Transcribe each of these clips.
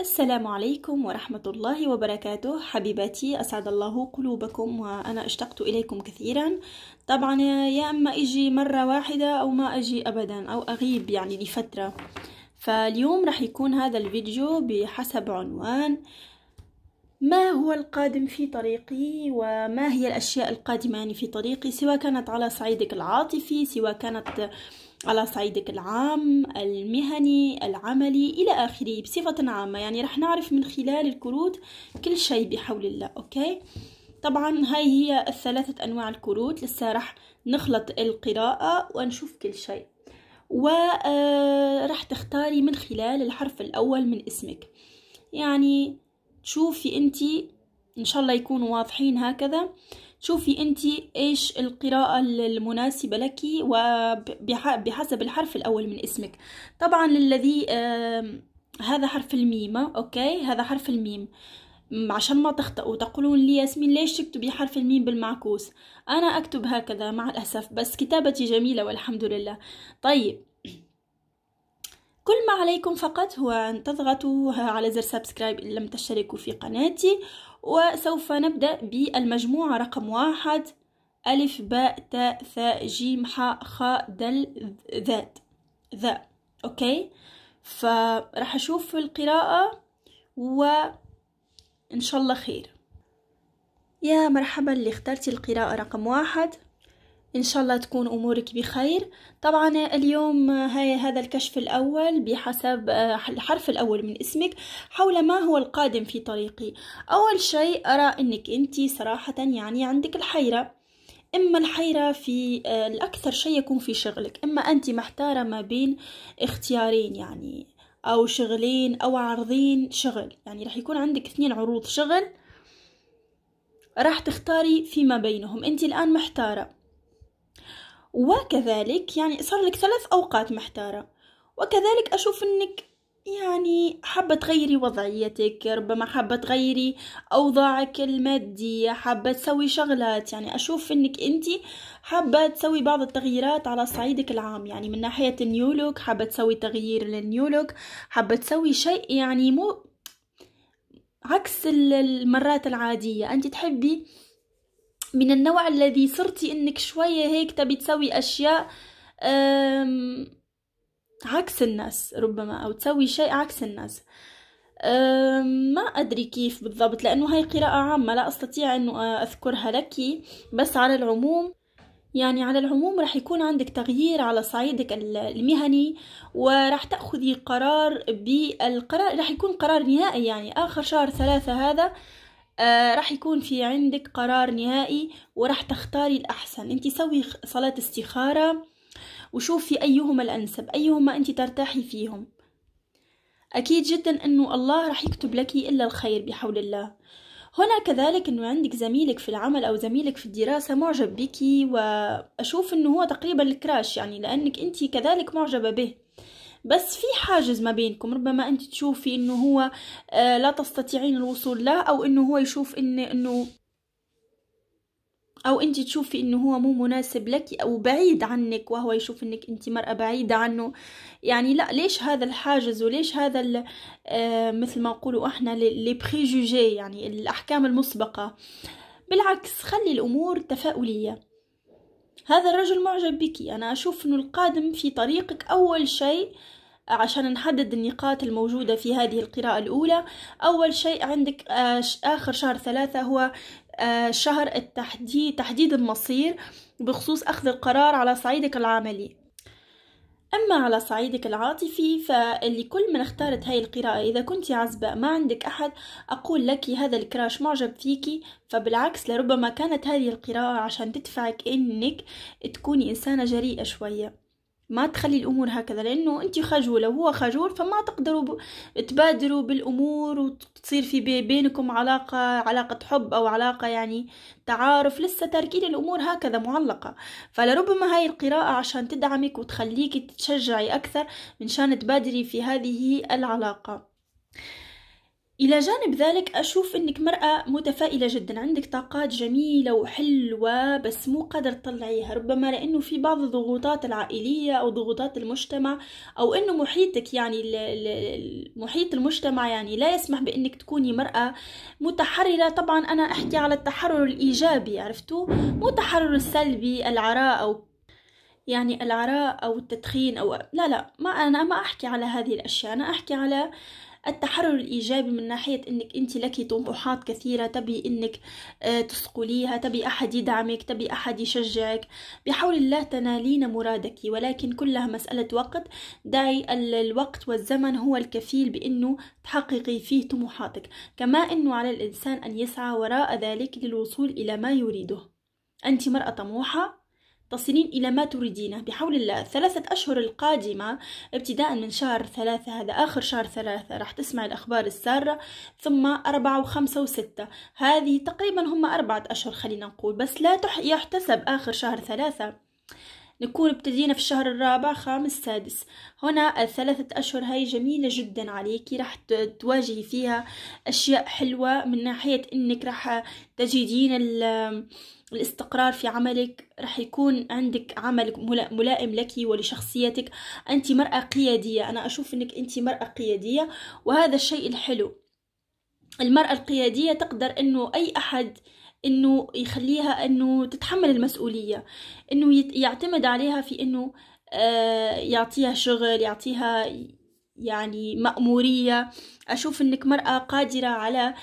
السلام عليكم ورحمة الله وبركاته حبيباتي أسعد الله قلوبكم وأنا اشتقت إليكم كثيرا طبعا يا أما أجي مرة واحدة أو ما أجي أبدا أو أغيب يعني لفترة فاليوم راح يكون هذا الفيديو بحسب عنوان ما هو القادم في طريقي وما هي الأشياء القادمة يعني في طريقي سواء كانت على صعيدك العاطفي سواء كانت آه على صعيدك العام المهني العملي إلى آخره بصفة عامة يعني راح نعرف من خلال الكروت كل شيء بحول الله أوكي طبعا هاي هي الثلاثة أنواع الكروت لسه راح نخلط القراءة ونشوف كل شيء آه، راح تختاري من خلال الحرف الأول من اسمك يعني شوفي أنت إن شاء الله يكونوا واضحين هكذا شوفي انت ايش القراءة المناسبة لك وبحسب الحرف الاول من اسمك طبعا للذي هذا حرف الميمة اوكي هذا حرف الميم عشان ما تخطئوا تقولون لي ياسمين ليش تكتبي حرف الميم بالمعكوس انا اكتب هكذا مع الاسف بس كتابتي جميلة والحمد لله طيب كل ما عليكم فقط هو أن تضغطوا على زر سبسكرايب إن لم تشتركوا في قناتي وسوف نبدأ بالمجموعة رقم واحد ألف باء تاء ثاء جيم حاء خاء دل ذات ذا أوكي فراح أشوف القراءة وإن شاء الله خير يا مرحبا اللي اخترتي القراءة رقم واحد ان شاء الله تكون امورك بخير طبعا اليوم هاي هذا الكشف الاول بحسب الحرف آه، الاول من اسمك حول ما هو القادم في طريقي اول شيء ارى انك انت صراحه يعني عندك الحيره اما الحيره في آه، الاكثر شيء يكون في شغلك اما انت محتاره ما بين اختيارين يعني او شغلين او عرضين شغل يعني راح يكون عندك اثنين عروض شغل راح تختاري فيما بينهم انت الان محتاره وكذلك يعني صار لك ثلاث أوقات محتارة وكذلك أشوف أنك يعني حابة تغيري وضعيتك ربما حابة تغيري أوضاعك المادية حابة تسوي شغلات يعني أشوف أنك أنت حابة تسوي بعض التغييرات على صعيدك العام يعني من ناحية النيولوك حابة تسوي تغيير للنيولوك حابة تسوي شيء يعني مو عكس المرات العادية أنت تحبي من النوع الذي صرتي انك شويه هيك تبي تسوي اشياء عكس الناس ربما او تسوي شيء عكس الناس ما أدري كيف بالضبط لأنه هاي قراءة عامة لا أستطيع أنه أذكرها لك بس على العموم يعني على العموم راح يكون عندك تغيير على صعيدك المهني وراح تأخذي قرار بالقرار راح يكون قرار نهائي يعني آخر شهر ثلاثة هذا آه راح يكون في عندك قرار نهائي وراح تختاري الأحسن أنت سوي صلاة استخارة وشوفي أيهما الأنسب أيهما أنت ترتاحي فيهم أكيد جدا أنه الله راح يكتب لك إلا الخير بحول الله هنا كذلك أنه عندك زميلك في العمل أو زميلك في الدراسة معجب بك وأشوف أنه هو تقريبا الكراش يعني لأنك أنت كذلك معجبة به بس في حاجز ما بينكم ربما انت تشوفي انه هو آه، لا تستطيعين الوصول له او انه هو يشوف ان انه او انت تشوفي انه هو مو مناسب لك او بعيد عنك وهو يشوف انك انت مرأة بعيدة عنه يعني لا ليش هذا الحاجز وليش هذا آه، مثل ما نقولوا احنا لي يعني الاحكام المسبقة بالعكس خلي الامور تفاؤلية هذا الرجل معجب بك انا اشوف انه القادم في طريقك اول شيء عشان نحدد النقاط الموجودة في هذه القراءة الأولى أول شيء عندك آه، آخر شهر ثلاثة هو آه، شهر التحديد تحديد المصير بخصوص أخذ القرار على صعيدك العملي أما على صعيدك العاطفي فاللي كل من اختارت هاي القراءة إذا كنت عزبة ما عندك أحد أقول لك هذا الكراش معجب فيكي فبالعكس لربما كانت هذه القراءة عشان تدفعك إنك تكوني إنسانة جريئة شوية ما تخلي الامور هكذا لانه انت خجوله وهو خجول فما تقدروا ب... تبادروا بالامور وتصير في بينكم علاقه علاقه حب او علاقه يعني تعارف لسه تاركين الامور هكذا معلقه فلربما هاي القراءه عشان تدعمك وتخليك تتشجعي اكثر من شان تبادري في هذه العلاقه إلى جانب ذلك أشوف أنك مرأة متفائلة جدا عندك طاقات جميلة وحلوة بس مو قادر تطلعيها ربما لأنه في بعض الضغوطات العائلية أو ضغوطات المجتمع أو أنه محيطك يعني محيط المجتمع يعني لا يسمح بأنك تكوني مرأة متحررة طبعا أنا أحكي على التحرر الإيجابي عرفتوا مو التحرر السلبي العراء أو يعني العراء أو التدخين أو لا لا ما أنا ما أحكي على هذه الأشياء أنا أحكي على التحرر الإيجابي من ناحية أنك أنت لك طموحات كثيرة تبي أنك آه، تسقليها تبي أحد يدعمك تبي أحد يشجعك بحول الله تنالين مرادك ولكن كلها مسألة وقت دعي الوقت والزمن هو الكفيل بأنه تحققي فيه طموحاتك كما أنه على الإنسان أن يسعى وراء ذلك للوصول إلى ما يريده أنت مرأة طموحة تصلين إلى ما تريدينه بحول الله ثلاثة أشهر القادمة ابتداء من شهر ثلاثة هذا آخر شهر ثلاثة راح تسمع الأخبار السارة ثم أربعة وخمسة وستة هذه تقريبا هم أربعة أشهر خلينا نقول بس لا يحتسب آخر شهر ثلاثة نكون ابتدينا في الشهر الرابع خامس سادس هنا الثلاثة أشهر هاي جميلة جدا عليكي راح تواجهي فيها أشياء حلوة من ناحية أنك راح تجدين الاستقرار في عملك رح يكون عندك عمل ملائم لك ولشخصيتك أنت مرأة قيادية أنا أشوف أنك أنت مرأة قيادية وهذا الشيء الحلو المرأة القيادية تقدر أنه أي أحد أنه يخليها أنه تتحمل المسؤولية أنه يعتمد عليها في أنه آه، يعطيها شغل يعطيها يعني مأمورية أشوف أنك مرأة قادرة على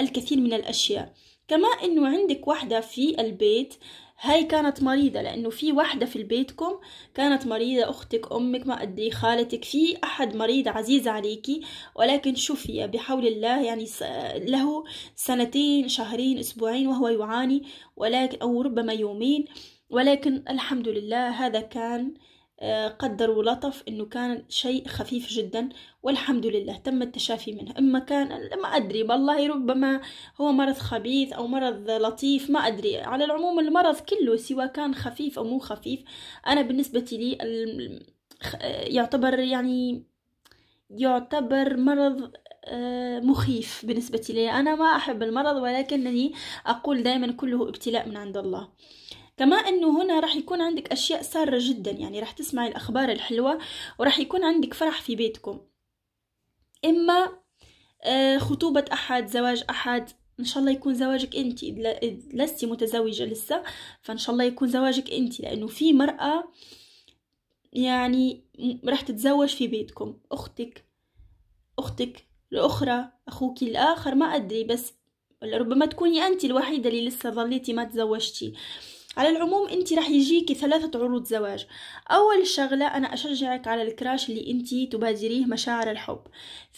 الكثير من الأشياء كما انه عندك وحده في البيت هاي كانت مريضة لأنه في وحدة في بيتكم كانت مريضة أختك أمك ما أدري خالتك في أحد مريض عزيز عليكي ولكن شفي بحول الله يعني له سنتين شهرين أسبوعين وهو يعاني ولكن أو ربما يومين ولكن الحمد لله هذا كان قدر ولطف انه كان شيء خفيف جدا والحمد لله تم التشافي منه اما كان ما ادري والله ربما هو مرض خبيث او مرض لطيف ما ادري على العموم المرض كله سواء كان خفيف او مو خفيف انا بالنسبه لي يعتبر يعني يعتبر مرض آه، مخيف بالنسبة لي أنا ما أحب المرض ولكنني أقول دائما كله ابتلاء من عند الله كما انه هنا راح يكون عندك اشياء ساره جدا يعني راح تسمعي الاخبار الحلوه وراح يكون عندك فرح في بيتكم اما آه، خطوبه احد زواج احد ان شاء الله يكون زواجك انت لست متزوجه لسه فان شاء الله يكون زواجك انت لانه في مراه يعني راح تتزوج في بيتكم اختك اختك الاخرى اخوك الاخر ما ادري بس ربما تكوني انت الوحيده اللي لسه ظليتي ما تزوجتي على العموم انت راح يجيكي ثلاثة عروض زواج اول شغلة انا اشجعك على الكراش اللي انت تبادريه مشاعر الحب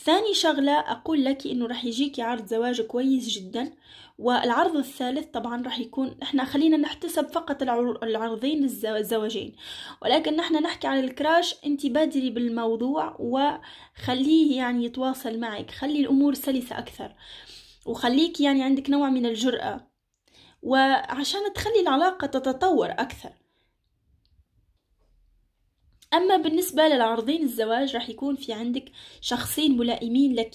ثاني شغلة اقول لك انه راح يجيكي عرض زواج كويس جدا والعرض الثالث طبعا راح يكون احنا خلينا نحتسب فقط العرضين الزواجين ولكن نحن نحكي على الكراش انت بادري بالموضوع وخليه يعني يتواصل معك خلي الامور سلسة اكثر وخليك يعني عندك نوع من الجرأة وعشان تخلي العلاقة تتطور أكثر أما بالنسبة للعارضين الزواج راح يكون في عندك شخصين ملائمين لك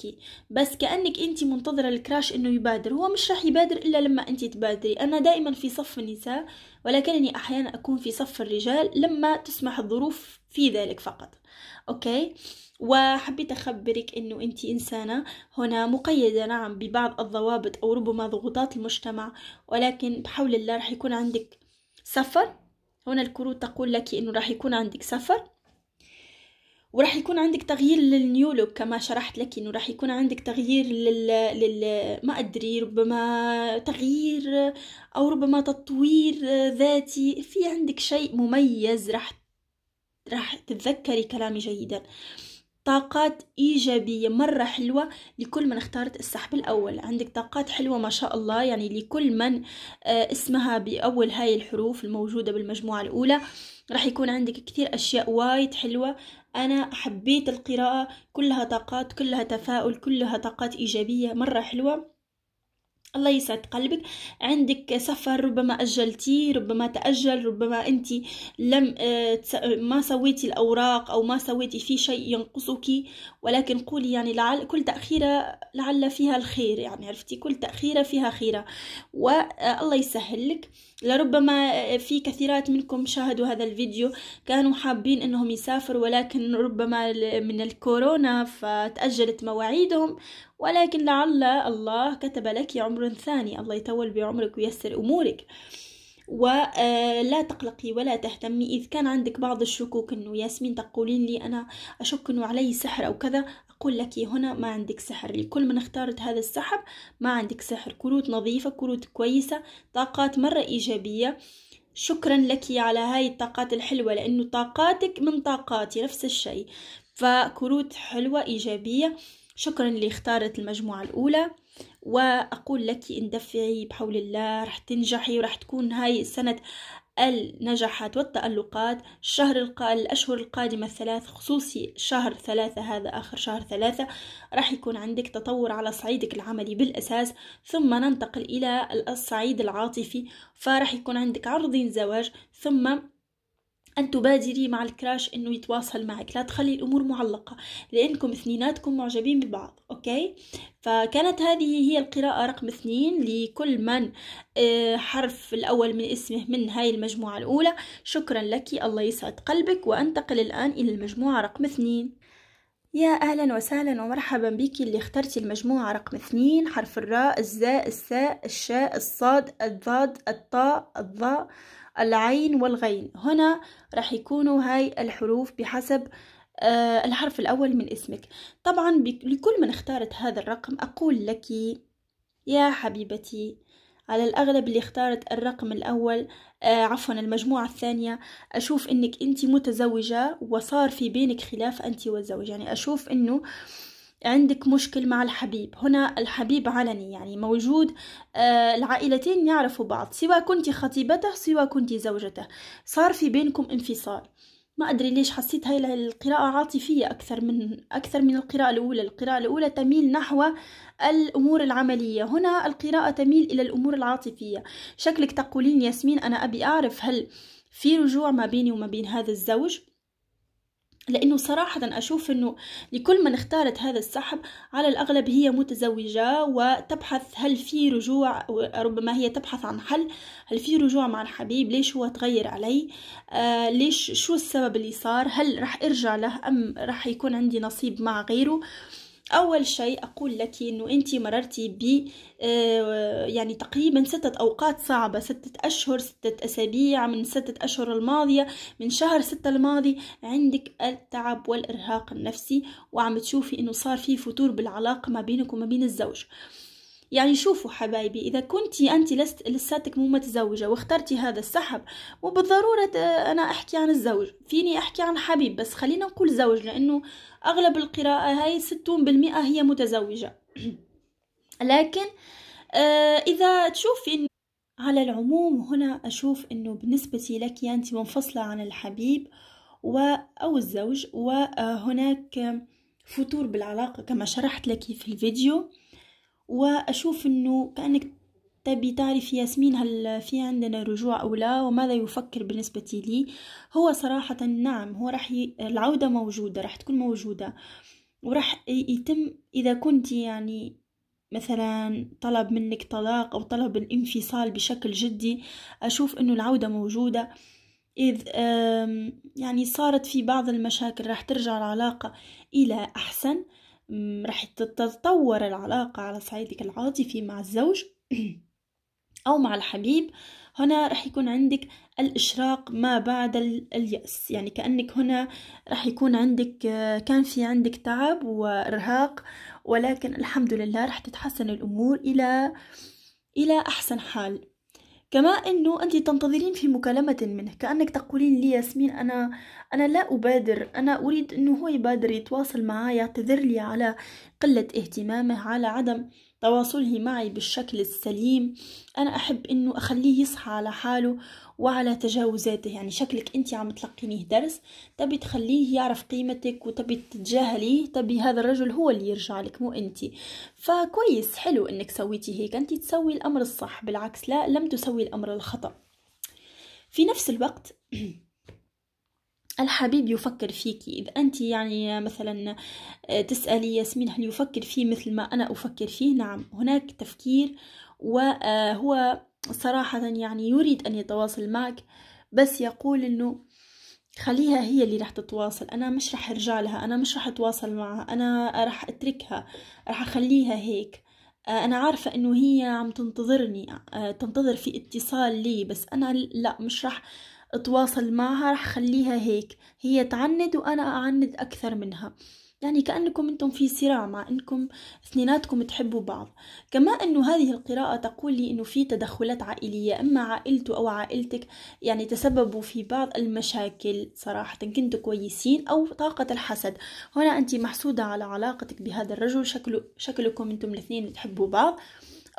بس كأنك أنت منتظرة الكراش أنه يبادر هو مش راح يبادر إلا لما أنت تبادري أنا دائما في صف النساء ولكنني أحيانا أكون في صف الرجال لما تسمح الظروف في ذلك فقط أوكي وحبيت أخبرك أنه أنت إنسانة هنا مقيدة نعم ببعض الضوابط أو ربما ضغوطات المجتمع ولكن بحول الله رح يكون عندك سفر هنا الكروت تقول لك أنه رح يكون عندك سفر ورح يكون عندك تغيير للنيولوك كما شرحت لك انه رح يكون عندك تغيير لل... لل ما ادري ربما تغيير او ربما تطوير ذاتي في عندك شيء مميز رح رح تتذكري كلامي جيدا طاقات إيجابية مرة حلوة لكل من اختارت السحب الأول عندك طاقات حلوة ما شاء الله يعني لكل من آه، اسمها بأول هاي الحروف الموجودة بالمجموعة الأولى رح يكون عندك كثير أشياء وايد حلوة أنا حبيت القراءة كلها طاقات كلها تفاؤل كلها طاقات إيجابية مرة حلوة الله يسعد قلبك عندك سفر ربما أجلتي ربما تأجل ربما أنت لم آه، ما سويتي الأوراق أو ما سويتي في شيء ينقصك ولكن قولي يعني لعل كل تأخيرة لعل فيها الخير يعني عرفتي كل تأخيرة فيها خيرة والله آه، يسهل لك لربما آه، في كثيرات منكم شاهدوا هذا الفيديو كانوا حابين أنهم يسافروا ولكن ربما من الكورونا فتأجلت مواعيدهم ولكن لعل الله كتب لك عمر ثاني الله يطول بعمرك ويسر أمورك ولا آه، تقلقي ولا تهتمي إذ كان عندك بعض الشكوك أنه ياسمين تقولين لي أنا أشك أنه علي سحر أو كذا أقول لك إيه، هنا ما عندك سحر لكل من اختارت هذا السحب ما عندك سحر كروت نظيفة كروت كويسة طاقات مرة إيجابية شكرا لك على هاي الطاقات الحلوة لأنه طاقاتك من طاقاتي نفس الشيء فكروت حلوة إيجابية شكرا اللي اختارت المجموعة الأولى وأقول لك اندفعي بحول الله رح تنجحي ورح تكون هاي السنة النجاحات والتألقات الشهر القادم الأشهر القادمة الثلاث خصوصي شهر ثلاثة هذا آخر شهر ثلاثة راح يكون عندك تطور على صعيدك العملي بالأساس ثم ننتقل إلى الصعيد العاطفي فراح يكون عندك عرضين زواج ثم أن تبادري مع الكراش أنه يتواصل معك لا تخلي الأمور معلقة لأنكم اثنيناتكم معجبين ببعض أوكي فكانت هذه هي القراءة رقم اثنين لكل من آه، حرف الأول من اسمه من هاي المجموعة الأولى شكرا لك الله يسعد قلبك وأنتقل الآن إلى المجموعة رقم اثنين يا أهلا وسهلا ومرحبا بك اللي اخترتي المجموعة رقم اثنين حرف الراء الزاء الساء الشاء الصاد الضاد الطاء الضاء العين والغين هنا راح يكونوا هاي الحروف بحسب آه، الحرف الأول من اسمك طبعا لكل من اختارت هذا الرقم أقول لك يا حبيبتي على الأغلب اللي اختارت الرقم الأول آه عفوا المجموعة الثانية أشوف أنك أنت متزوجة وصار في بينك خلاف أنت والزوج يعني أشوف أنه عندك مشكل مع الحبيب هنا الحبيب علني يعني موجود آه، العائلتين يعرفوا بعض سواء كنت خطيبته سواء كنت زوجته صار في بينكم انفصال ما ادري ليش حسيت هاي القراءة عاطفية اكثر من اكثر من القراءة الاولى، القراءة الاولى تميل نحو الامور العملية، هنا القراءة تميل الى الامور العاطفية، شكلك تقولين ياسمين انا ابي اعرف هل في رجوع ما بيني وما بين هذا الزوج؟ لأنه صراحة أشوف أنه لكل من اختارت هذا السحب على الأغلب هي متزوجة وتبحث هل في رجوع ربما هي تبحث عن حل هل في رجوع مع الحبيب ليش هو تغير علي آه ليش شو السبب اللي صار هل راح أرجع له أم راح يكون عندي نصيب مع غيره اول شيء اقول لك انه انت مررتي ب آه، يعني تقريبا ستة اوقات صعبة ستة اشهر ستة اسابيع من ستة اشهر الماضية من شهر ستة الماضي عندك التعب والارهاق النفسي وعم تشوفي انه صار في فتور بالعلاقة ما بينك وما بين الزوج يعني شوفوا حبايبي إذا كنت أنت لست لساتك مو متزوجة واخترتي هذا السحب مو بالضرورة آه، أنا أحكي عن الزوج فيني أحكي عن حبيب بس خلينا نقول زوج لأنه أغلب القراءة هاي ستون بالمئة هي متزوجة لكن آه، إذا تشوفي إن على العموم هنا أشوف أنه بالنسبة لك يعني أنت منفصلة عن الحبيب و أو الزوج وهناك فتور بالعلاقة كما شرحت لك في الفيديو وأشوف أنه كأنك تبي تعرف ياسمين هل في عندنا رجوع أو لا وماذا يفكر بالنسبة لي هو صراحة نعم هو راح ي... العودة موجودة راح تكون موجودة وراح يتم إذا كنت يعني مثلا طلب منك طلاق أو طلب الانفصال بشكل جدي أشوف أنه العودة موجودة إذ يعني صارت في بعض المشاكل راح ترجع العلاقة إلى أحسن رح تتطور العلاقة على صعيدك العاطفي مع الزوج أو مع الحبيب هنا رح يكون عندك الإشراق ما بعد اليأس يعني كأنك هنا رح يكون عندك آه، كان في عندك تعب وإرهاق ولكن الحمد لله رح تتحسن الأمور إلى إلى أحسن حال كما انه انت تنتظرين في مكالمه منه كانك تقولين لي ياسمين انا انا لا ابادر انا اريد انه هو يبادر يتواصل معي يعتذر لي على قله اهتمامه على عدم تواصله معي بالشكل السليم انا احب انه اخليه يصحى على حاله وعلى تجاوزاته يعني شكلك انت عم تلقينيه درس تبي تخليه يعرف قيمتك وتبي تتجاهليه تبي هذا الرجل هو اللي يرجع لك مو انت فكويس حلو انك سويتي هيك انت تسوي الامر الصح بالعكس لا لم تسوي الامر الخطا في نفس الوقت الحبيب يفكر فيك إذا أنت يعني مثلا آه، تسألي ياسمين هل يفكر فيه مثل ما أنا أفكر فيه نعم هناك تفكير وهو آه، صراحة يعني يريد أن يتواصل معك بس يقول أنه خليها هي اللي رح تتواصل أنا مش رح أرجع لها أنا مش رح أتواصل معها أنا رح أتركها رح أخليها هيك آه، أنا عارفة أنه هي عم تنتظرني آه، تنتظر في اتصال لي بس أنا لا مش رح أتواصل معها رح أخليها هيك هي تعند وأنا أعند أكثر منها يعني كأنكم أنتم في صراع مع أنكم اثنيناتكم تحبوا بعض كما أنه هذه القراءة تقول لي أنه في تدخلات عائلية أما عائلته أو عائلتك يعني تسببوا في بعض المشاكل صراحة كنتوا كويسين أو طاقة الحسد هنا أنت محسودة على علاقتك بهذا الرجل شكله شكلكم أنتم الاثنين تحبوا بعض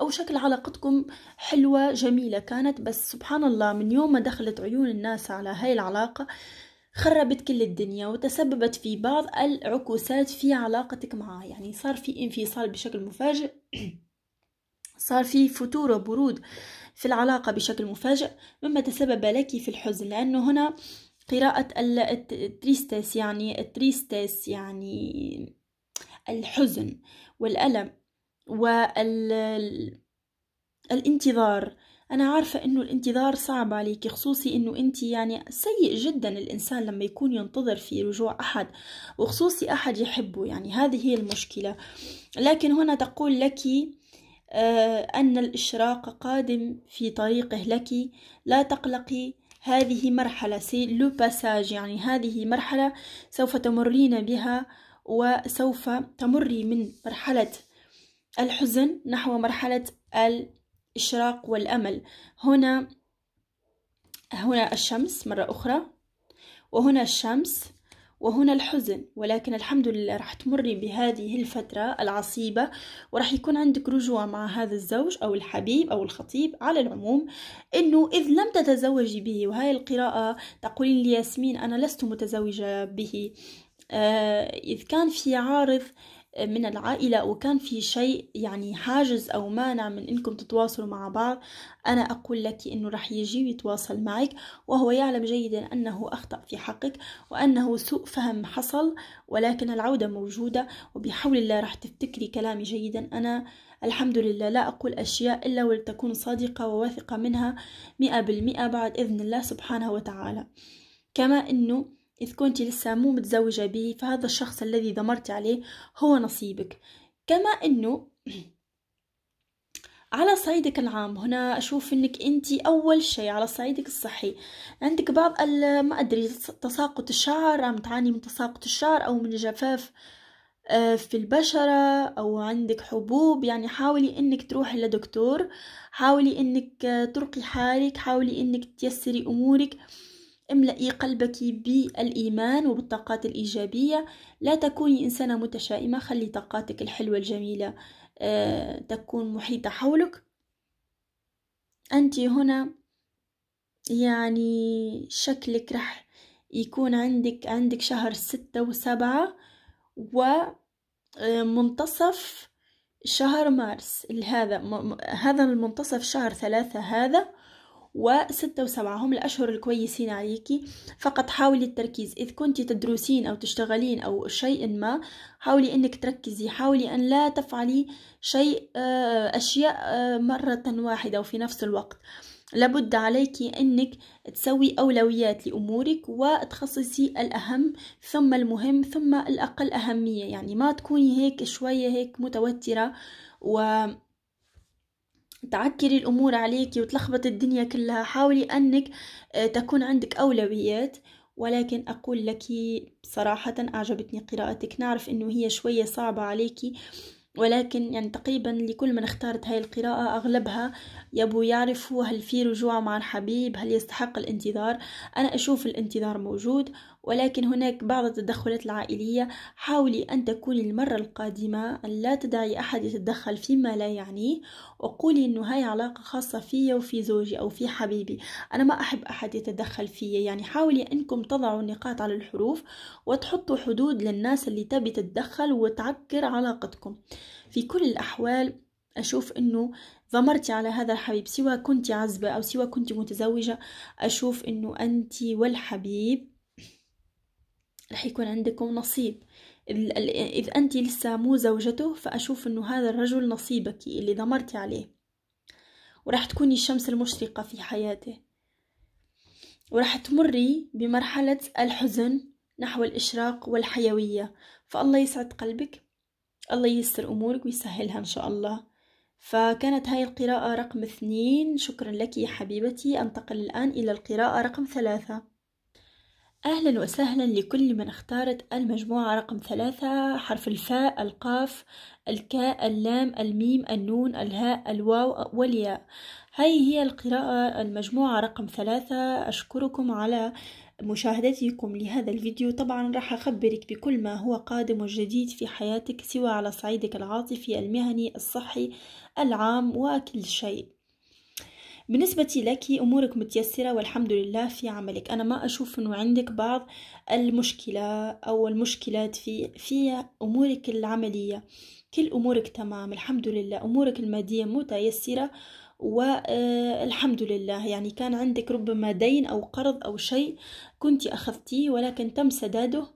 أو شكل علاقتكم حلوة جميلة كانت بس سبحان الله من يوم ما دخلت عيون الناس على هاي العلاقة خربت كل الدنيا وتسببت في بعض العكوسات في علاقتك معها يعني صار في انفصال بشكل مفاجئ صار في فتور وبرود في العلاقة بشكل مفاجئ مما تسبب لك في الحزن لأنه هنا قراءة التريستس يعني التريستس يعني الحزن والألم والانتظار أنا عارفة إنه الانتظار صعب عليك خصوصي إنه أنت يعني سيء جدا الإنسان لما يكون ينتظر في رجوع أحد وخصوصي أحد يحبه يعني هذه هي المشكلة لكن هنا تقول لك آه، أن الإشراق قادم في طريقه لك لا تقلقي هذه مرحلة سي لو باساج يعني هذه مرحلة سوف تمرين بها وسوف تمري من مرحلة الحزن نحو مرحلة الإشراق والأمل هنا هنا الشمس مرة أخرى وهنا الشمس وهنا الحزن ولكن الحمد لله راح تمري بهذه الفترة العصيبة وراح يكون عندك رجوع مع هذا الزوج أو الحبيب أو الخطيب على العموم أنه إذ لم تتزوجي به وهاي القراءة تقولين لياسمين أنا لست متزوجة به آه إذ كان في عارض آه من العائلة وكان في شيء يعني حاجز أو مانع من أنكم تتواصلوا مع بعض أنا أقول لك أنه رح يجي ويتواصل معك وهو يعلم جيدا أنه أخطأ في حقك وأنه سوء فهم حصل ولكن العودة موجودة وبحول الله رح تفتكري كلامي جيدا أنا الحمد لله لا أقول أشياء إلا ولتكون صادقة وواثقة منها مئة بالمئة بعد إذن الله سبحانه وتعالى كما أنه إذ كنت لسه مو متزوجة به فهذا الشخص الذي دمرت عليه هو نصيبك كما أنه على صعيدك العام هنا أشوف أنك أنت أول شيء على صعيدك الصحي عندك بعض ما أدري تساقط الشعر أم تعاني من تساقط الشعر أو من جفاف آه، في البشرة أو عندك حبوب يعني حاولي أنك تروحي لدكتور حاولي أنك آه، ترقي حالك حاولي أنك تيسري أمورك املئي قلبك بالإيمان وبالطاقات الإيجابية لا تكوني إنسانة متشائمة خلي طاقاتك الحلوة الجميلة آه، تكون محيطة حولك أنت هنا يعني شكلك رح يكون عندك عندك شهر ستة وسبعة ومنتصف آه، شهر مارس هذا هذا المنتصف شهر ثلاثة هذا وستة وسبعة هم الأشهر الكويسين عليكي فقط حاولي التركيز إذ كنت تدرسين أو تشتغلين أو شيء ما حاولي أنك تركزي حاولي أن لا تفعلي شيء آه، أشياء آه، مرة واحدة وفي نفس الوقت لابد عليك أنك تسوي أولويات لأمورك وتخصصي الأهم ثم المهم ثم الأقل أهمية يعني ما تكوني هيك شوية هيك متوترة و تعكري الأمور عليك وتلخبط الدنيا كلها حاولي أنك آه، تكون عندك أولويات ولكن أقول لك بصراحة أعجبتني قراءتك نعرف أنه هي شوية صعبة عليك ولكن يعني تقريبا لكل من اختارت هاي القراءة أغلبها يبو يعرفوا هل في رجوع مع الحبيب هل يستحق الانتظار أنا أشوف الانتظار موجود ولكن هناك بعض التدخلات العائلية حاولي أن تكوني المرة القادمة أن لا تدعي أحد يتدخل فيما لا يعنيه وقولي أنه هاي علاقة خاصة فيا وفي زوجي أو في حبيبي أنا ما أحب أحد يتدخل فيا يعني حاولي أنكم تضعوا النقاط على الحروف وتحطوا حدود للناس اللي تبي تتدخل وتعكر علاقتكم في كل الأحوال أشوف أنه ضمرتي على هذا الحبيب سواء كنت عزبة أو سواء كنت متزوجة أشوف أنه أنت والحبيب رح يكون عندكم نصيب إذ أنت لسه مو زوجته فأشوف أنه هذا الرجل نصيبك اللي دمرتي عليه ورح تكوني الشمس المشرقة في حياته ورح تمري بمرحلة الحزن نحو الإشراق والحيوية فالله يسعد قلبك الله ييسر أمورك ويسهلها إن شاء الله فكانت هاي القراءة رقم اثنين شكرا لك يا حبيبتي أنتقل الآن إلى القراءة رقم ثلاثة أهلا وسهلا لكل من اختارت المجموعة رقم ثلاثة حرف الفاء القاف الكاء اللام الميم النون الهاء الواو والياء هاي هي القراءة المجموعة رقم ثلاثة أشكركم على مشاهدتكم لهذا الفيديو طبعا راح أخبرك بكل ما هو قادم وجديد في حياتك سواء على صعيدك العاطفي المهني الصحي العام وكل شيء بالنسبة لك أمورك متيسرة والحمد لله في عملك أنا ما أشوف أنه عندك بعض المشكلة أو المشكلات في, في أمورك العملية كل أمورك تمام الحمد لله أمورك المادية متيسرة والحمد آه، لله يعني كان عندك ربما دين أو قرض أو شيء كنت أخذتيه ولكن تم سداده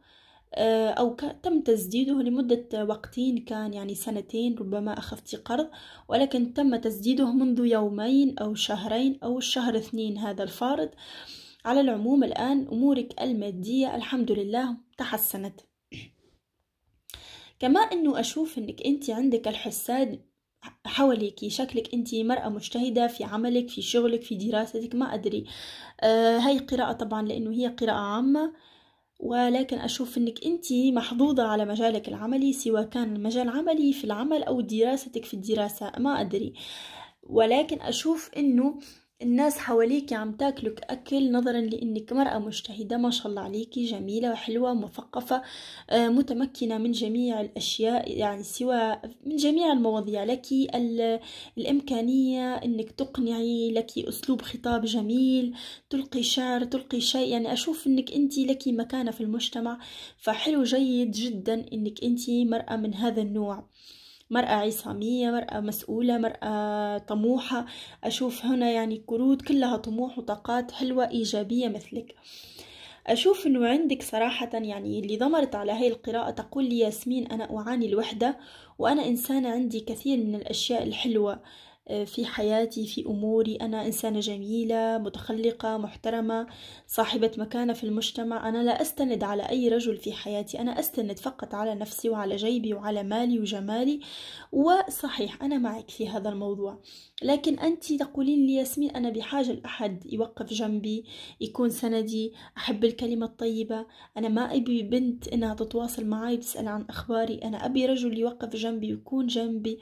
آه، أو تم تسديده لمدة وقتين كان يعني سنتين ربما أخذت قرض ولكن تم تسديده منذ يومين أو شهرين أو الشهر اثنين هذا الفارض على العموم الآن أمورك المادية الحمد لله تحسنت كما أنه أشوف أنك أنت عندك الحساد حولك شكلك انت مرأة مجتهدة في عملك في شغلك في دراستك ما أدري آه هاي قراءة طبعا لأنه هي قراءة عامة ولكن أشوف أنك أنت محظوظة على مجالك العملي سواء كان مجال عملي في العمل أو دراستك في الدراسة ما أدري ولكن أشوف أنه الناس حواليك عم تاكلك أكل نظرا لأنك مرأة مجتهدة ما شاء الله عليكي جميلة وحلوة مثقفة آه، متمكنة من جميع الأشياء يعني سوى من جميع المواضيع لك الإمكانية أنك تقنعي لك أسلوب خطاب جميل تلقي شعر تلقي شيء يعني أشوف أنك أنت لك مكانة في المجتمع فحلو جيد جدا أنك أنت مرأة من هذا النوع مرأة عصامية مرأة مسؤولة مرأة طموحة أشوف هنا يعني قرود كلها طموح وطاقات حلوة إيجابية مثلك أشوف أنه عندك صراحة يعني اللي ضمرت على هاي القراءة تقول لي ياسمين أنا أعاني الوحدة وأنا إنسانة عندي كثير من الأشياء الحلوة في حياتي في أموري أنا إنسانة جميلة متخلقة محترمة صاحبة مكانة في المجتمع أنا لا أستند على أي رجل في حياتي أنا أستند فقط على نفسي وعلى جيبي وعلى مالي وجمالي وصحيح أنا معك في هذا الموضوع لكن أنت تقولين لي ياسمين أنا بحاجة لأحد يوقف جنبي يكون سندي أحب الكلمة الطيبة أنا ما أبي بنت إنها تتواصل معي تسأل عن أخباري أنا أبي رجل يوقف جنبي يكون جنبي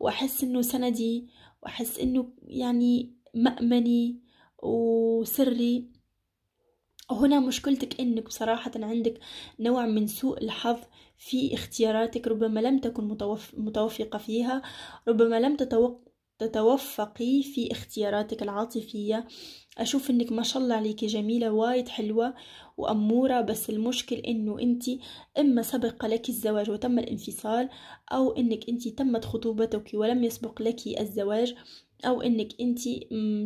وأحس إنه سندي وأحس أنه يعني مأمني وسري هنا مشكلتك أنك بصراحة عندك نوع من سوء الحظ في اختياراتك ربما لم تكن متوفقة فيها ربما لم تتوقع تتوفقي في اختياراتك العاطفية أشوف إنك ما شاء الله عليكي جميلة وايد حلوة وأمورة بس المشكل إنه أنت إما سبق لك الزواج وتم الانفصال أو إنك أنت تمت خطوبتك ولم يسبق لك الزواج أو إنك أنت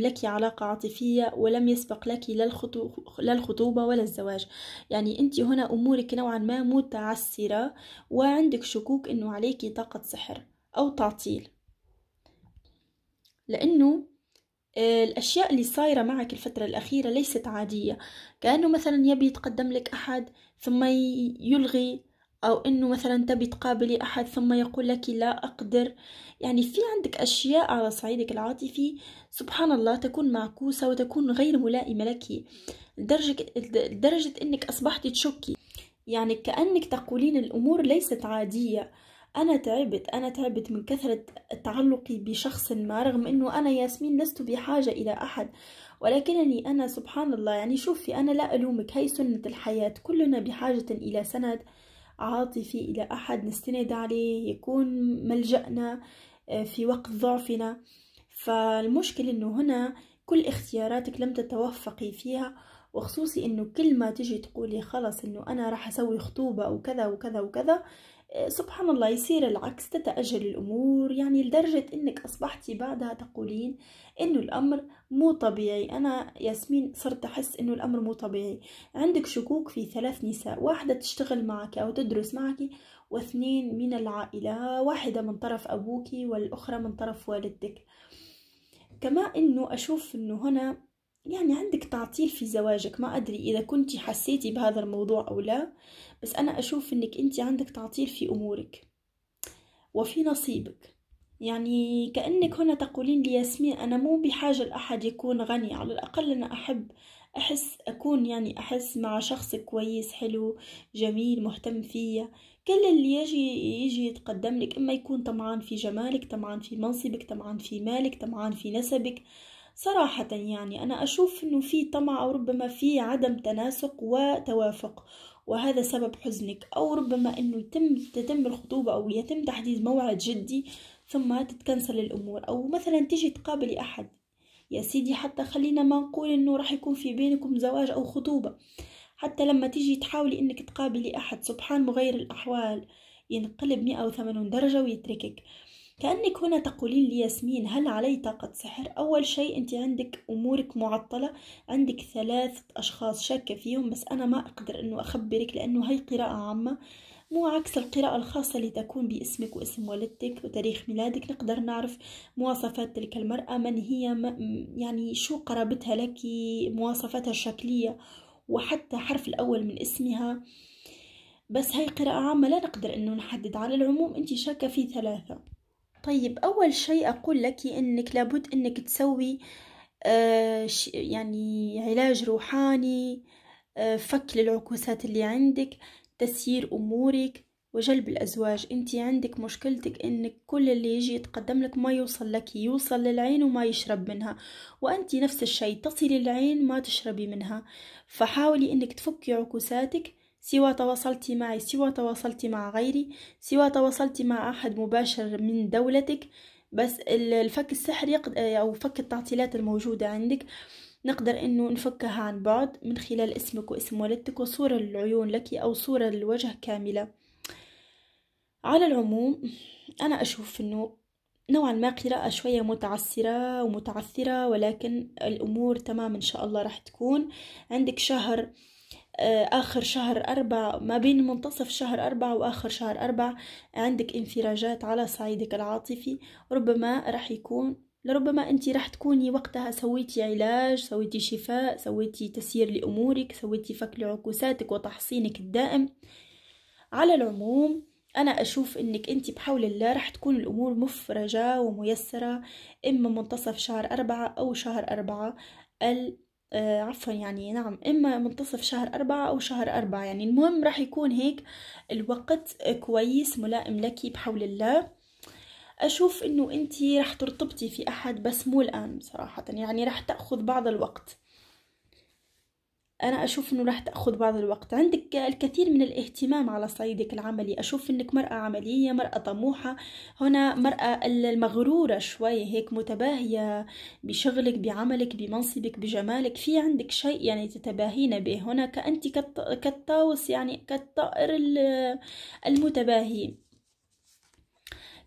لك علاقة عاطفية ولم يسبق لك لا الخطوبة ولا الزواج يعني أنت هنا أمورك نوعا ما متعسرة وعندك شكوك إنه عليك طاقة سحر أو تعطيل لأنه آه، الأشياء اللي صايرة معك الفترة الأخيرة ليست عادية كأنه مثلا يبي يتقدم لك أحد ثم يلغي أو أنه مثلا تبي تقابلي أحد ثم يقول لك لا أقدر يعني في عندك أشياء على صعيدك العاطفي سبحان الله تكون معكوسة وتكون غير ملائمة لك لدرجة, لدرجة أنك أصبحت تشكي يعني كأنك تقولين الأمور ليست عادية أنا تعبت أنا تعبت من كثرة تعلقي بشخص ما رغم أنه أنا ياسمين لست بحاجة إلى أحد ولكنني أنا سبحان الله يعني شوفي أنا لا ألومك هي سنة الحياة كلنا بحاجة إلى سند عاطفي إلى أحد نستند عليه يكون ملجأنا آه، في وقت ضعفنا فالمشكلة أنه هنا كل اختياراتك لم تتوفقي فيها وخصوصي انه كل ما تجي تقولي خلص انه انا راح اسوي خطوبة وكذا وكذا وكذا سبحان الله يصير العكس تتأجل الأمور يعني لدرجة أنك أصبحتي بعدها تقولين أنه الأمر مو طبيعي أنا ياسمين صرت أحس أنه الأمر مو طبيعي عندك شكوك في ثلاث نساء واحدة تشتغل معك أو تدرس معك واثنين من العائلة واحدة من طرف أبوك والأخرى من طرف والدك كما أنه أشوف أنه هنا يعني عندك تعطيل في زواجك ما أدري إذا كنت حسيتي بهذا الموضوع أو لا بس أنا أشوف أنك أنت عندك تعطيل في أمورك وفي نصيبك يعني كأنك هنا تقولين لياسمين أنا مو بحاجة لأحد يكون غني على الأقل أنا أحب أحس أكون يعني أحس مع شخص كويس حلو جميل مهتم فيا كل اللي يجي يجي يتقدم لك إما يكون طمعان في جمالك طمعان في منصبك طمعان في مالك طمعان في نسبك صراحة يعني أنا أشوف أنه في طمع أو ربما في عدم تناسق وتوافق وهذا سبب حزنك أو ربما أنه يتم تتم الخطوبة أو يتم تحديد موعد جدي ثم تتكنسل الأمور أو مثلا تيجي تقابلي أحد يا سيدي حتى خلينا ما نقول أنه راح يكون في بينكم زواج أو خطوبة حتى لما تيجي تحاولي أنك تقابلي أحد سبحان مغير الأحوال ينقلب 180 درجة ويتركك كأنك هنا تقولين لياسمين هل علي طاقة سحر؟ أول شيء أنت عندك أمورك معطلة عندك ثلاثة أشخاص شاكة فيهم بس أنا ما أقدر أنه أخبرك لأنه هي قراءة عامة مو عكس القراءة الخاصة اللي تكون باسمك واسم والدتك وتاريخ ميلادك نقدر نعرف مواصفات تلك المرأة من هي ما يعني شو قرابتها لك مواصفاتها الشكلية وحتى حرف الأول من اسمها بس هاي قراءة عامة لا نقدر أنه نحدد على العموم أنت شاكة في ثلاثة طيب أول شيء أقول لك أنك لابد أنك تسوي آه يعني علاج روحاني آه فك للعكوسات اللي عندك تسيير أمورك وجلب الأزواج أنت عندك مشكلتك أنك كل اللي يجي يتقدم لك ما يوصل لك يوصل للعين وما يشرب منها وأنت نفس الشيء تصل العين ما تشربي منها فحاولي أنك تفكي عكوساتك سواء تواصلتي معي سواء تواصلتي مع غيري سواء تواصلتي مع أحد مباشر من دولتك بس الفك السحري أو فك التعطيلات الموجودة عندك نقدر انه نفكها عن بعد من خلال اسمك واسم والدتك وصورة للعيون لك او صورة للوجه كاملة على العموم انا اشوف انه نوعا ما قراءة شوية متعسرة ومتعثرة ولكن الامور تمام ان شاء الله راح تكون عندك شهر آه، آخر شهر أربعة ما بين منتصف شهر أربعة وآخر شهر أربعة عندك انفراجات على صعيدك العاطفي ربما رح يكون لربما أنت رح تكوني وقتها سويتي علاج سويتي شفاء سويتي تسيير لأمورك سويتي فك لعكوساتك وتحصينك الدائم على العموم أنا أشوف أنك أنت بحول الله رح تكون الأمور مفرجة وميسرة إما منتصف شهر أربعة أو شهر أربعة ال آه عفوا يعني نعم إما منتصف شهر أربعة أو شهر أربعة يعني المهم راح يكون هيك الوقت كويس ملائم لك بحول الله أشوف إنه أنت راح ترتبطي في أحد بس مو الآن صراحة يعني راح تأخذ بعض الوقت أنا أشوف أنه راح تأخذ بعض الوقت عندك الكثير من الاهتمام على صعيدك العملي أشوف أنك مرأة عملية مرأة طموحة هنا مرأة المغرورة شوي هيك متباهية بشغلك بعملك بمنصبك بجمالك في عندك شيء يعني تتباهين به هنا كأنت كالطاوس يعني كالطائر المتباهي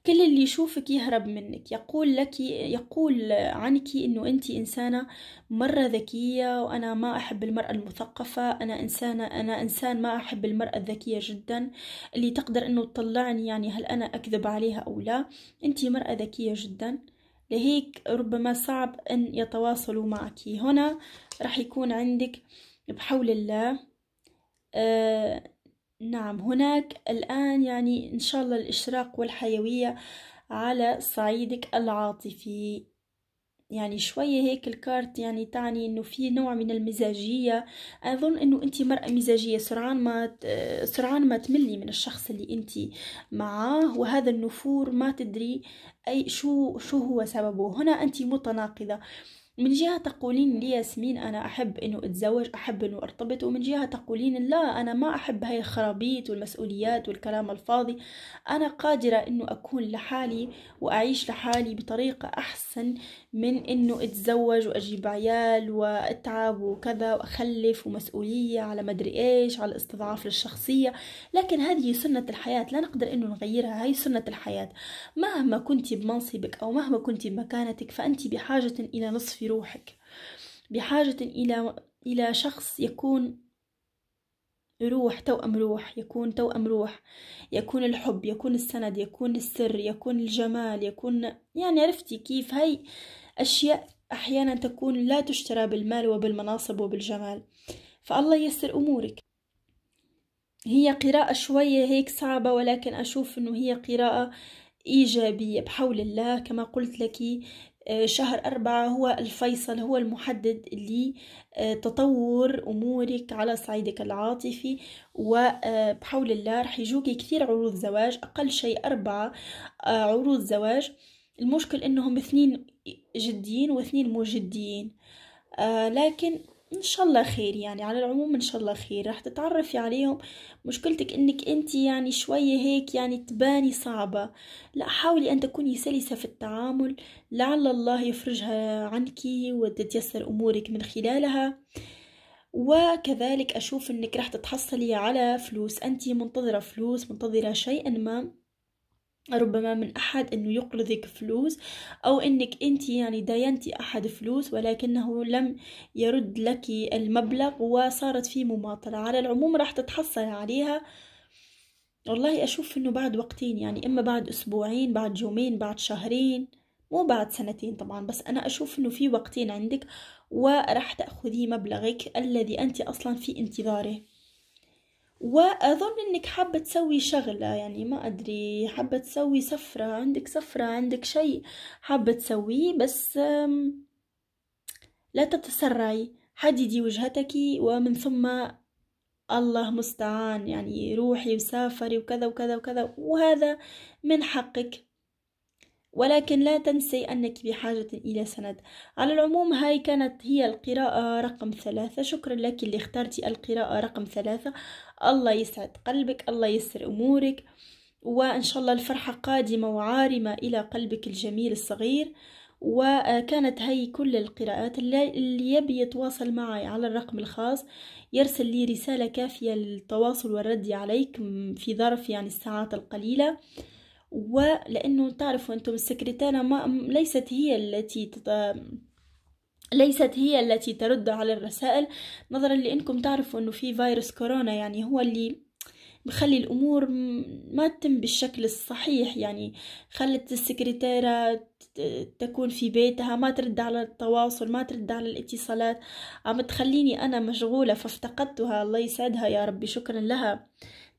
كل اللي يشوفك يهرب منك يقول لك يقول عنك انه انت انسانه مره ذكيه وانا ما احب المراه المثقفه انا انسانه انا انسان ما احب المراه الذكيه جدا اللي تقدر انه تطلعني يعني هل انا اكذب عليها او لا انت مراه ذكيه جدا لهيك ربما صعب ان يتواصلوا معك هنا راح يكون عندك بحول الله آه نعم هناك الآن يعني إن شاء الله الإشراق والحيوية على صعيدك العاطفي يعني شوية هيك الكارت يعني تعني انه في نوع من المزاجية اظن انه انت مرأة مزاجية سرعان ما سرعان ما تملي من الشخص اللي انت معاه وهذا النفور ما تدري اي شو شو هو سببه هنا انت متناقضة من جهة تقولين لي ياسمين أنا أحب إنه أتزوج أحب إنه أرتبط ومن جهة تقولين لا أنا ما أحب هاي الخرابيط والمسؤوليات والكلام الفاضي أنا قادرة إنه أكون لحالي وأعيش لحالي بطريقة أحسن من إنه أتزوج وأجيب عيال وأتعب وكذا وأخلف ومسؤولية على مدري إيش على استضعاف للشخصية لكن هذه سنة الحياة لا نقدر إنه نغيرها هاي سنة الحياة مهما كنت بمنصبك أو مهما كنت بمكانتك فأنت بحاجة إلى نصف روحك بحاجة إلى إلى شخص يكون روح توأم روح يكون توأم روح يكون الحب يكون السند يكون السر يكون الجمال يكون يعني عرفتي كيف هاي أشياء أحيانا تكون لا تشترى بالمال وبالمناصب وبالجمال فالله يسر أمورك هي قراءة شوية هيك صعبة ولكن أشوف أنه هي قراءة إيجابية بحول الله كما قلت لك آه، شهر أربعة هو الفيصل هو المحدد لتطور أمورك على صعيدك العاطفي وبحول آه، الله رح يجوك كثير عروض زواج أقل شيء أربعة آه، عروض زواج المشكل أنهم اثنين جديين واثنين مو جديين لكن ان شاء الله خير يعني على العموم ان شاء الله خير راح تتعرفي عليهم مشكلتك انك انت يعني شويه هيك يعني تباني صعبه لا حاولي ان تكوني سلسه في التعامل لعل الله يفرجها عنك وتتيسر امورك من خلالها وكذلك اشوف انك راح تتحصلي على فلوس انت منتظره فلوس منتظره شيئا ما ربما من أحد أنه يقرضك فلوس أو أنك أنت يعني داينتي أحد فلوس ولكنه لم يرد لك المبلغ وصارت في مماطلة على العموم راح تتحصل عليها والله أشوف أنه بعد وقتين يعني إما بعد أسبوعين بعد يومين بعد شهرين مو بعد سنتين طبعا بس أنا أشوف أنه في وقتين عندك وراح تأخذي مبلغك الذي أنت أصلا في انتظاره واظن انك حابه تسوي شغله يعني ما ادري حابه تسوي سفره عندك سفره عندك شيء حابه تسويه بس لا تتسرعي حددي وجهتك ومن ثم الله مستعان يعني روحي وسافري وكذا وكذا وكذا وهذا من حقك ولكن لا تنسي أنك بحاجة إلى سند على العموم هاي كانت هي القراءة رقم ثلاثة شكرا لك اللي اخترتي القراءة رقم ثلاثة الله يسعد قلبك الله يسر أمورك وإن شاء الله الفرحة قادمة وعارمة إلى قلبك الجميل الصغير وكانت هاي كل القراءات اللي يبي يتواصل معي على الرقم الخاص يرسل لي رسالة كافية للتواصل والرد عليك في ظرف يعني الساعات القليلة ولانه تعرفوا انتم السكرتيره ما ليست هي التي تت... ليست هي التي ترد على الرسائل نظرا لانكم تعرفوا انه في فيروس كورونا يعني هو اللي بخلي الأمور ما تتم بالشكل الصحيح يعني خلت السكرتيرة تكون في بيتها ما ترد على التواصل ما ترد على الاتصالات عم تخليني أنا مشغولة فافتقدتها الله يسعدها يا ربي شكرا لها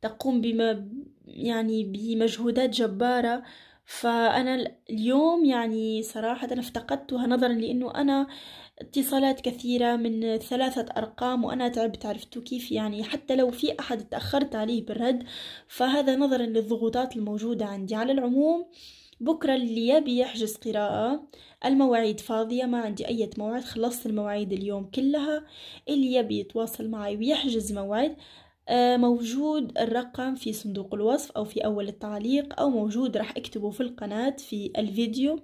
تقوم بما يعني بمجهودات جبارة فأنا اليوم يعني صراحة افتقدتها نظرا لأنه أنا اتصالات كثيرة من ثلاثة أرقام وأنا تعبت عرفتوا كيف يعني حتى لو في أحد تأخرت عليه بالرد فهذا نظرا للضغوطات الموجودة عندي على العموم بكرة اللي يبي يحجز قراءة المواعيد فاضية ما عندي أي موعد خلصت المواعيد اليوم كلها اللي يبي يتواصل معي ويحجز موعد آه، موجود الرقم في صندوق الوصف أو في أول التعليق أو موجود راح أكتبه في القناة في الفيديو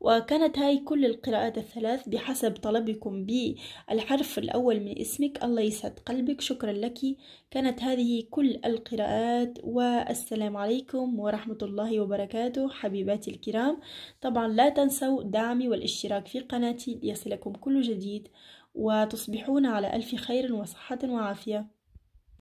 وكانت هاي كل القراءات الثلاث بحسب طلبكم بالحرف الأول من اسمك الله يسعد قلبك شكرا لك كانت هذه كل القراءات والسلام عليكم ورحمة الله وبركاته حبيباتي الكرام طبعا لا تنسوا دعمي والاشتراك في قناتي ليصلكم كل جديد وتصبحون على ألف خير وصحة وعافية